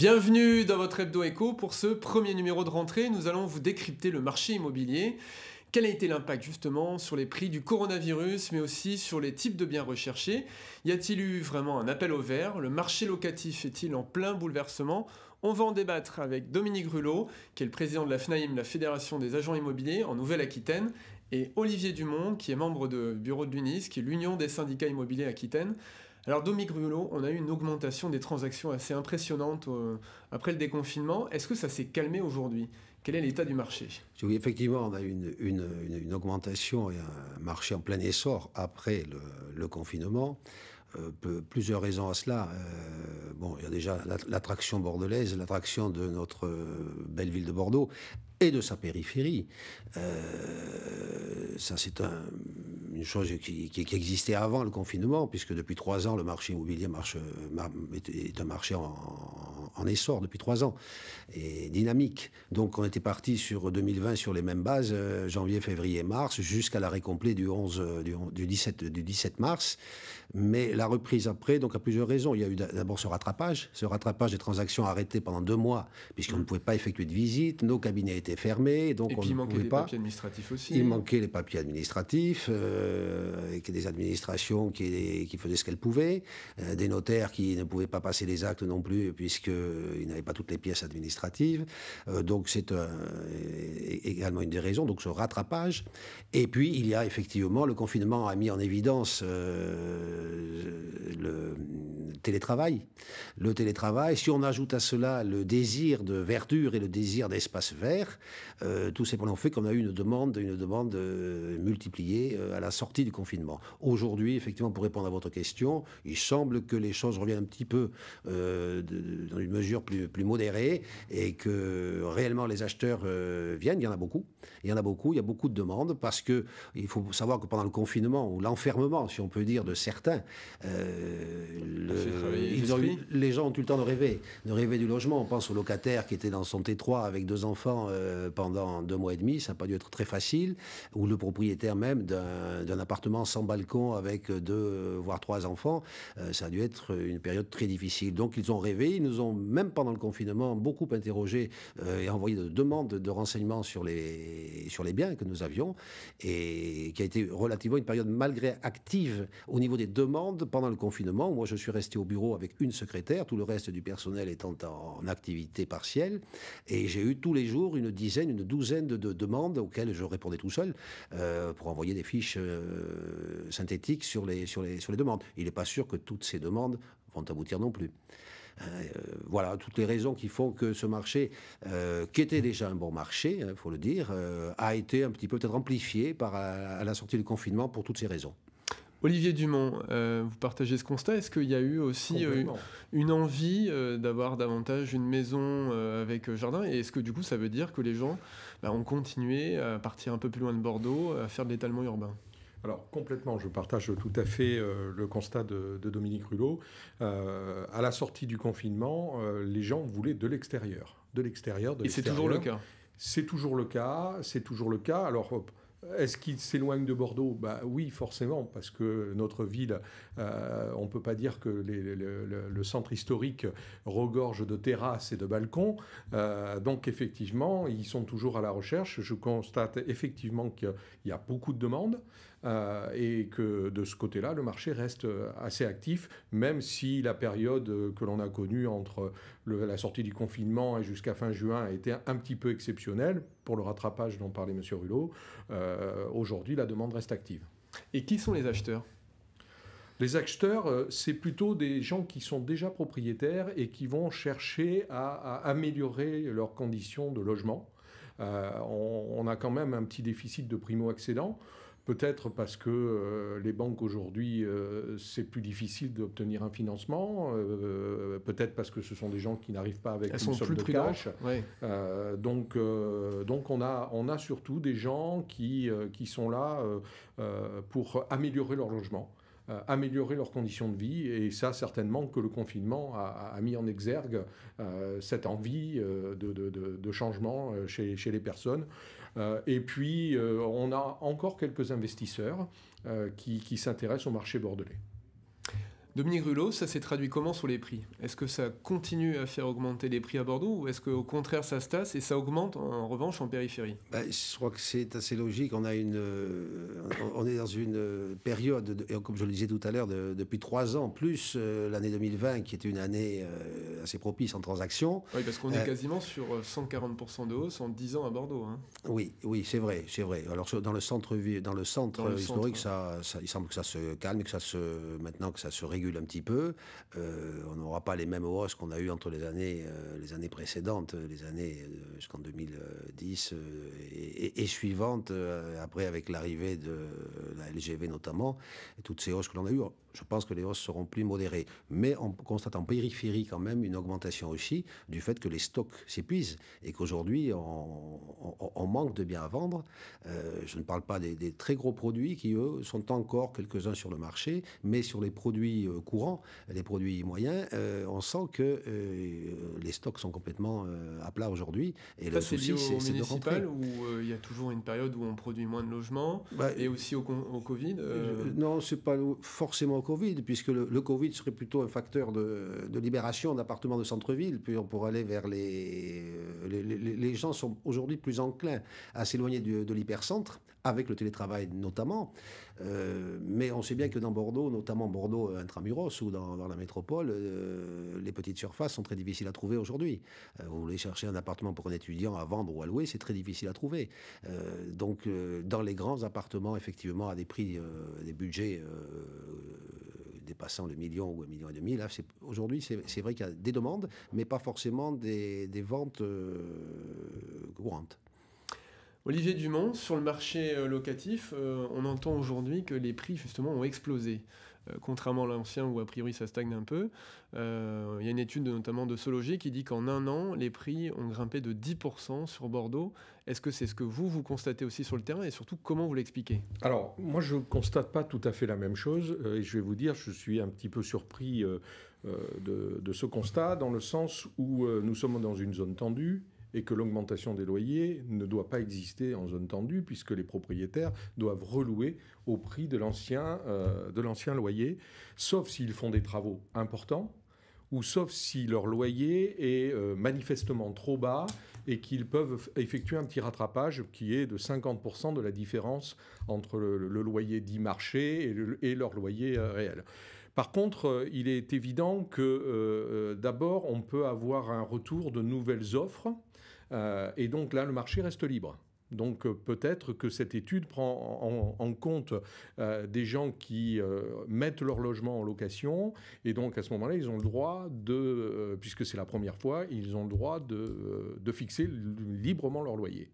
Bienvenue dans votre hebdo écho. Pour ce premier numéro de rentrée, nous allons vous décrypter le marché immobilier. Quel a été l'impact justement sur les prix du coronavirus, mais aussi sur les types de biens recherchés Y a-t-il eu vraiment un appel au vert Le marché locatif est-il en plein bouleversement On va en débattre avec Dominique Rulot, qui est le président de la FNAIM, la Fédération des agents immobiliers en Nouvelle-Aquitaine, et Olivier Dumont, qui est membre de bureau de l'UNIS, qui est l'Union des syndicats immobiliers aquitaine. Alors Dominique Ruolo, on a eu une augmentation des transactions assez impressionnante euh, après le déconfinement. Est-ce que ça s'est calmé aujourd'hui Quel est l'état du marché Oui, effectivement, on a eu une, une, augmentation et un marché en plein essor après le, confinement. Euh, plusieurs raisons à cela. Euh, bon, il y a déjà l'attraction bordelaise, l'attraction de notre belle ville de Bordeaux et de sa périphérie. ça, c'est un une chose qui, existait avant le confinement, puisque depuis trois ans, le marché immobilier marche, euh, est un marché en, en essor depuis trois ans et dynamique. Donc on était parti sur 2020 sur les mêmes bases, euh, janvier, février, mars, jusqu'à l'arrêt complet du 11, euh, du, 17, du 17 mars. Mais la reprise après, donc à plusieurs raisons. Il y a eu d'abord ce rattrapage, ce rattrapage des transactions arrêtées pendant deux mois, puisqu'on ne pouvait pas effectuer de visite, nos cabinets étaient fermés, donc on ne pouvait pas. Il hein. manquait les papiers administratifs aussi. Il manquait les papiers administratifs, des administrations qui, qui faisaient ce qu'elles pouvaient, euh, des notaires qui ne pouvaient pas passer les actes non plus, puisque euh, il n'avait pas toutes les pièces administratives. Euh, donc c'est également une des raisons, donc ce rattrapage. Et puis il y a effectivement le confinement a mis en évidence euh, le télétravail. Le télétravail, si on ajoute à cela le désir de verdure et le désir d'espace vert, euh, tout simplement fait qu'on a eu une demande, une demande euh, multipliée euh, à la sortie du confinement. Aujourd'hui, effectivement, pour répondre à votre question, il semble que les choses reviennent un petit peu euh, dans une mesure plus, modérée et que réellement les acheteurs viennent. Il y en a beaucoup. Il y en a beaucoup. Il y a beaucoup de demandes parce que faut savoir que pendant le confinement ou l'enfermement, si on peut dire, de certains, le, ils ont les gens ont eu le temps de rêver, de rêver du logement. On pense au locataire qui était dans son T3 avec deux enfants euh, pendant deux mois et demi, ça n'a pas dû être très facile, ou le propriétaire même d'un appartement sans balcon avec deux, voire trois enfants, euh, ça a dû être une période très difficile. Donc ils ont rêvé, ils nous ont même pendant le confinement beaucoup interrogé euh, et envoyé de demandes de renseignements sur les, sur les biens que nous avions, et qui a été relativement une période malgré active au niveau des demandes pendant le confinement. Moi je suis resté au bureau avec une secrétaire, tout le reste du personnel étant en, activité partielle. Et j'ai eu tous les jours une dizaine, une douzaine de, demandes auxquelles je répondais tout seul euh, pour envoyer des fiches euh, synthétiques sur les, sur, les, sur les demandes. Il n'est pas sûr que toutes ces demandes vont aboutir non plus. Euh, voilà, toutes les raisons qui font que ce marché, qui était déjà un bon marché, il hein, faut le dire, a été un petit peu peut-être amplifié par, à la sortie du confinement pour toutes ces raisons. Olivier Dumont, euh, vous partagez ce constat. Est-ce qu'il y a eu aussi euh, une envie euh, d'avoir davantage une maison avec jardin Et est-ce que du coup, ça veut dire que les gens bah, ont continué à partir un peu plus loin de Bordeaux, à faire de l'étalement urbain alors complètement, je partage tout à fait le constat de, Dominique Rulot. à la sortie du confinement, les gens voulaient de l'extérieur, de l'extérieur, de l'extérieur. Et c'est toujours le cas. C'est toujours le cas, c'est toujours le cas. Alors est-ce qu'ils s'éloignent de Bordeaux bah, Oui, forcément, parce que notre ville, euh, on ne peut pas dire que le, centre historique regorge de terrasses et de balcons. Euh, donc effectivement, ils sont toujours à la recherche. Je constate effectivement qu'il y a beaucoup de demandes. Euh, et que de ce côté-là, le marché reste euh, assez actif, même si la période euh, que l'on a connue entre la sortie du confinement et jusqu'à fin juin a été un, petit peu exceptionnelle pour le rattrapage dont parlait M. Rulot. Aujourd'hui, la demande reste active. Et qui sont les acheteurs les acheteurs, c'est plutôt des gens qui sont déjà propriétaires et qui vont chercher à, améliorer leurs conditions de logement. on, a quand même un petit déficit de primo-accédants. Peut-être parce que euh, les banques aujourd'hui, euh, c'est plus difficile d'obtenir un financement. Euh, peut-être parce que ce sont des gens qui n'arrivent pas avec Elles une sont de cash. donc, donc on a, on a surtout des gens qui, qui sont là pour améliorer leur logement améliorer leurs conditions de vie. Et ça, certainement que le confinement a, mis en exergue cette envie de, de, de changement chez, chez, les personnes. Euh, et puis, euh, on a encore quelques investisseurs euh, qui, s'intéressent au marché bordelais. Dominique Rulot, ça s'est traduit comment sur les prix Est-ce que ça continue à faire augmenter les prix à Bordeaux ou est-ce qu'au contraire ça stasse et ça augmente en revanche en périphérie bah, Je crois que c'est assez logique. On, a une, euh, on est dans une euh, période, comme je le disais tout à l'heure, depuis trois ans, plus euh, l'année 2020 qui était une année assez propice en transactions. Oui, parce qu'on est quasiment sur 140% de hausse en 10 ans à Bordeaux. Hein. Oui, oui c'est vrai, c'est vrai. Alors dans le centre, dans le centre historique, ça, il semble que ça se calme, que ça se, maintenant que ça se régule un petit peu. Euh, on n'aura pas les mêmes hausses qu'on a eues entre les années, euh, les années précédentes, les années euh, jusqu'en 2010 et, suivantes, après avec l'arrivée de la LGV notamment, et toutes ces hausses que l'on a eues je pense que les hausses seront plus modérées. Mais on constate en périphérie quand même une augmentation aussi du fait que les stocks s'épuisent et qu'aujourd'hui on, manque de biens à vendre. Euh, je ne parle pas des, très gros produits qui, eux, sont encore quelques-uns sur le marché, mais sur les produits euh, courants, les produits moyens, euh, on sent que les stocks sont complètement à plat aujourd'hui. Et le souci, c'est de rentrer. où il y a toujours une période où on produit moins de logements bah, et aussi au, au Covid Non, c'est pas forcément Covid, puisque le, Covid serait plutôt un facteur de, libération d'appartements de centre-ville, puis on pourrait aller vers les... Euh, les, gens sont aujourd'hui plus enclins à s'éloigner de, l'hypercentre, avec le télétravail notamment, euh, mais on sait bien que dans Bordeaux, notamment Bordeaux intramuros ou dans, la métropole, euh, les petites surfaces sont très difficiles à trouver aujourd'hui. vous voulez chercher un appartement pour un étudiant à vendre ou à louer, c'est très difficile à trouver. donc dans les grands appartements, effectivement, à des prix, des budgets dépassant le million ou un million et demi. aujourd'hui, c'est vrai qu'il y a des demandes, mais pas forcément des, ventes euh, courantes. Olivier Dumont, sur le marché euh, locatif, euh, on entend aujourd'hui que les prix justement ont explosé. Euh, contrairement à l'ancien où a priori ça stagne un peu. Euh, il y a une étude notamment de Sologie qui dit qu'en un an, les prix ont grimpé de 10% sur Bordeaux. Est-ce que c'est ce que vous, vous constatez aussi sur le terrain et surtout comment vous l'expliquez Alors, moi je ne constate pas tout à fait la même chose euh, et je vais vous dire, je suis un petit peu surpris de, ce constat dans le sens où nous sommes dans une zone tendue et que l'augmentation des loyers ne doit pas exister en zone tendue puisque les propriétaires doivent relouer au prix de l'ancien euh, loyer, sauf s'ils font des travaux importants ou sauf si leur loyer est euh, manifestement trop bas et qu'ils peuvent effectuer un petit rattrapage qui est de 50% de la différence entre le, loyer dit marché et, leur loyer euh, réel. Par contre, euh, il est évident que euh, euh, d'abord, on peut avoir un retour de nouvelles offres, et donc là, le marché reste libre. Donc peut-être que cette étude prend en, compte des gens qui mettent leur logement en location et donc à ce moment-là ils ont le droit de, puisque c'est la première fois, ils ont le droit de fixer librement leur loyer.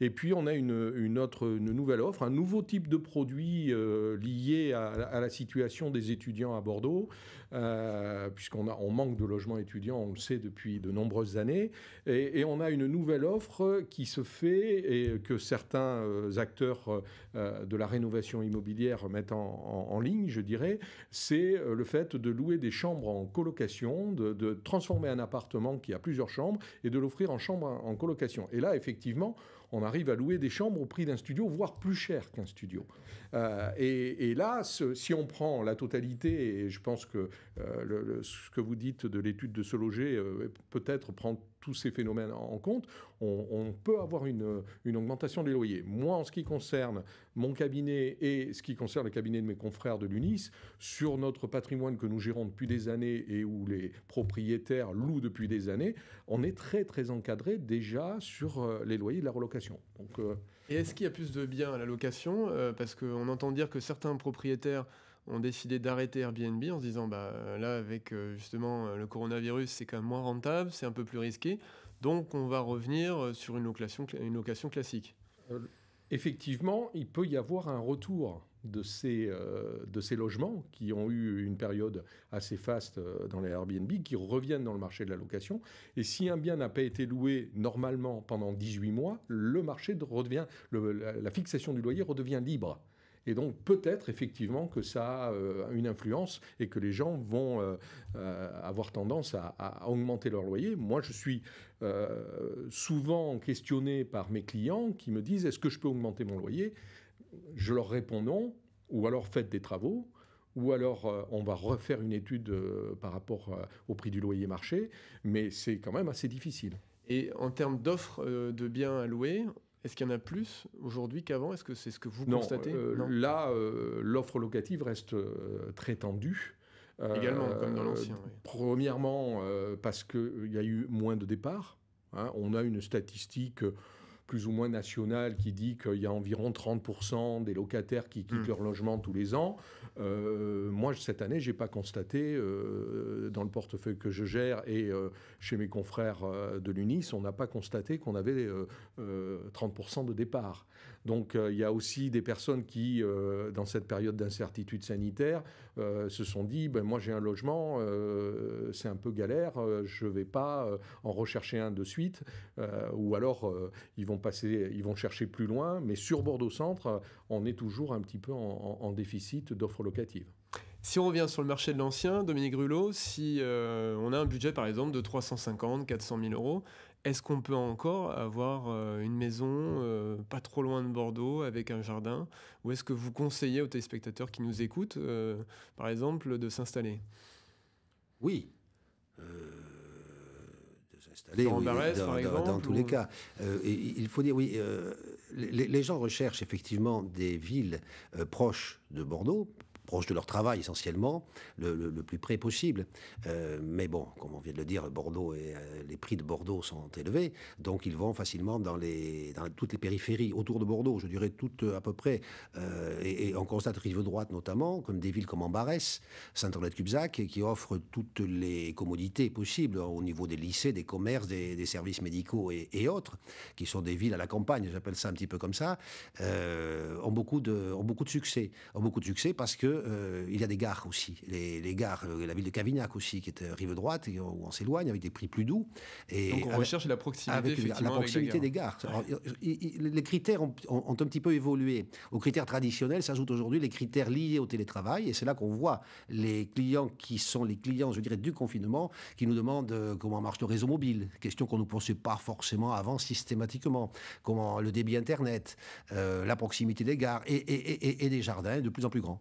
Et puis on a une, autre, une nouvelle offre, un nouveau type de produit euh, lié à, la situation des étudiants à Bordeaux, euh, puisqu'on on manque de logements étudiants, on le sait depuis de nombreuses années, et, on a une nouvelle offre qui se fait et que certains euh, acteurs euh, de la rénovation immobilière mettent en, ligne, je dirais, c'est le fait de louer des chambres en colocation, de, de transformer un appartement qui a plusieurs chambres et de l'offrir en chambre en colocation. Et là, effectivement, on arrive à louer des chambres au prix d'un studio, voire plus cher qu'un studio. Euh, et, là, si on prend la totalité, et je pense que euh, ce que vous dites de l'étude de ce loger euh, peut-être prend tous ces phénomènes en compte, on, peut avoir une, augmentation des loyers. Moi, en ce qui concerne mon cabinet et ce qui concerne le cabinet de mes confrères de l'UNIS, sur notre patrimoine que nous gérons depuis des années et où les propriétaires louent depuis des années, on est très très encadré déjà sur euh, les loyers de la relocation. Donc, euh, Et est-ce qu'il y a plus de biens à la location euh, Parce qu'on entend dire que certains propriétaires ont décidé d'arrêter Airbnb en se disant bah euh, là avec euh, justement euh, le coronavirus c'est quand même moins rentable, c'est un peu plus risqué, donc on va revenir sur une location, une location classique. Effectivement, il peut y avoir un retour de ces, de ces logements qui ont eu une période assez faste dans les Airbnb, qui reviennent dans le marché de la location. Et si un bien n'a pas été loué normalement pendant 18 mois, le marché redevient, la fixation du loyer redevient libre. Et donc peut-être effectivement que ça a euh, une influence et que les gens vont euh, euh, avoir tendance à, augmenter leur loyer. Moi, je suis souvent questionné par mes clients qui me disent est-ce que je peux augmenter mon loyer Je leur réponds non, ou alors faites des travaux ou alors on va refaire une étude par rapport au prix du loyer marché, mais c'est quand même assez difficile. Et en termes d'offres de biens à louer, est-ce qu'il y en a plus aujourd'hui qu'avant Est-ce que c'est ce que vous constatez euh, non Là, euh, l'offre locative reste euh, très tendue. Également, comme dans l'ancien. Premièrement, parce qu'il y a eu moins de départs. Hein. on a une statistique plus ou moins national qui dit qu'il y a environ 30% des locataires qui quittent hmm. leur logement tous les ans. Euh, moi, cette année, je n'ai pas constaté, euh, dans le portefeuille que je gère et euh, chez mes confrères de l'UNIS, on n'a pas constaté qu'on avait 30% de départ. Donc, il y a aussi des personnes qui, dans cette période d'incertitude sanitaire, se sont dit, ben, moi j'ai un logement, c'est un peu galère, je ne vais pas en rechercher un de suite, ou alors ils vont passer, ils vont chercher plus loin, mais sur Bordeaux Centre, on est toujours un petit peu en, déficit d'offres locatives. Si on revient sur le marché de l'ancien, Dominique Grulot, si euh, on a un budget par exemple de 350, 400 000 euros, est-ce qu'on peut encore avoir euh, une maison euh, pas trop loin de Bordeaux avec un jardin Ou est-ce que vous conseillez aux téléspectateurs qui nous écoutent, par exemple, de s'installer Oui dans, tous les cas. Euh, il faut dire, oui, euh, les, gens recherchent effectivement des villes euh, proches de Bordeaux proche de leur travail essentiellement, le, plus près possible. Euh, mais bon, comme on vient de le dire, Bordeaux et euh, les prix de Bordeaux sont élevés, donc ils vont facilement dans, les, dans toutes les périphéries autour de Bordeaux, je dirais toutes euh, à peu près. et, on constate rive droite notamment, comme des villes comme Ambarès, Saint-André-de-Cubzac, qui offrent toutes les commodités possibles hein, au niveau des lycées, des commerces, des, services médicaux et, et, autres, qui sont des villes à la campagne, j'appelle ça un petit peu comme ça, ont beaucoup de, ont beaucoup de succès, ont beaucoup de succès parce que euh, il y a des gares aussi. Les, gares, euh, la ville de Cavignac aussi, qui est euh, rive droite, où on s'éloigne avec des prix plus doux. Et Donc on recherche la proximité, la proximité des gares. les critères ont, un petit peu évolué. Aux critères traditionnels s'ajoutent aujourd'hui les critères liés au télétravail, et c'est là qu'on voit les clients qui sont les clients, je dirais, du confinement, qui nous demandent comment marche le réseau mobile, question qu'on ne pensait pas forcément avant systématiquement, comment le débit Internet, la proximité des gares et, et des jardins de plus en plus grands.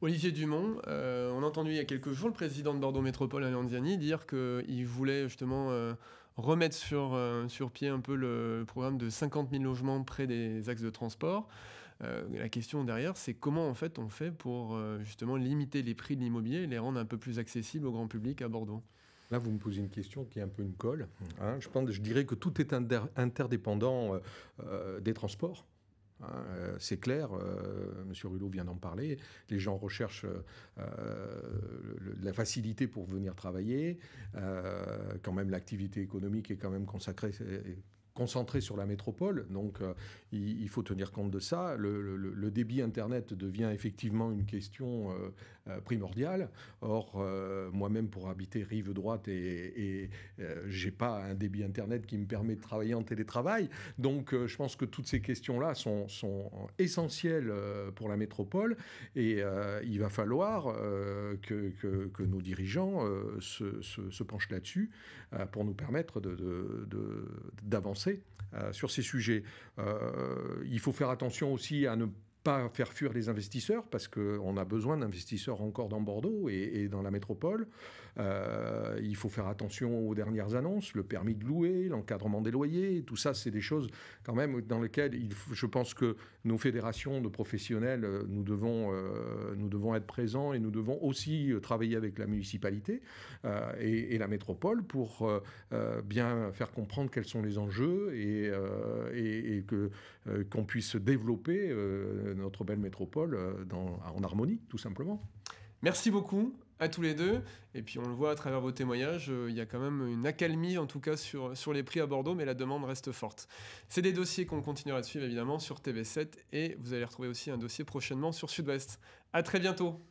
Olivier Dumont, euh, on a entendu il y a quelques jours le président de Bordeaux Métropole, Alain Ziani, dire qu'il voulait justement euh, remettre euh, sur, pied un peu le programme de 50 000 logements près des axes de transport. la question derrière, c'est comment en fait on fait pour justement limiter les prix de l'immobilier et les rendre un peu plus accessibles au grand public à Bordeaux Là, vous me posez une question qui est un peu une colle. Hein. Je, pense, je dirais que tout est interdépendant des transports. Hein, euh, c'est clair, euh, M. Monsieur Rulot vient d'en parler. Les gens recherchent euh, la facilité pour venir travailler. quand même, l'activité économique est quand même consacrée concentré sur la métropole, donc euh, il, faut tenir compte de ça. Le, débit Internet devient effectivement une question euh, euh, primordiale. Or, moi-même, pour habiter rive droite, et, j'ai pas un débit Internet qui me permet de travailler en télétravail. Donc, je pense que toutes ces questions-là sont, essentielles pour la métropole, et il va falloir que, nos dirigeants se, penchent là-dessus pour nous permettre d'avancer. De, euh, sur ces sujets. Euh, il faut faire attention aussi à ne pas faire fuir les investisseurs parce qu'on a besoin d'investisseurs encore dans Bordeaux et, dans la métropole. Euh, il faut faire attention aux dernières annonces, le permis de louer, l'encadrement des loyers, tout ça, c'est des choses quand même dans lesquelles il je pense que nos fédérations de professionnels, euh, nous devons, euh, nous devons être présents et nous devons aussi travailler avec la municipalité et, et, la métropole pour bien faire comprendre quels sont les enjeux et, et, que euh, qu'on puisse développer euh, notre belle métropole euh, en harmonie, tout simplement. Merci beaucoup à tous les deux. Et puis on le voit à travers vos témoignages, il y a quand même une accalmie en tout cas sur, sur les prix à Bordeaux, mais la demande reste forte. C'est des dossiers qu'on continuera de suivre évidemment sur TV7 et vous allez retrouver aussi un dossier prochainement sur Sud-Ouest. À très bientôt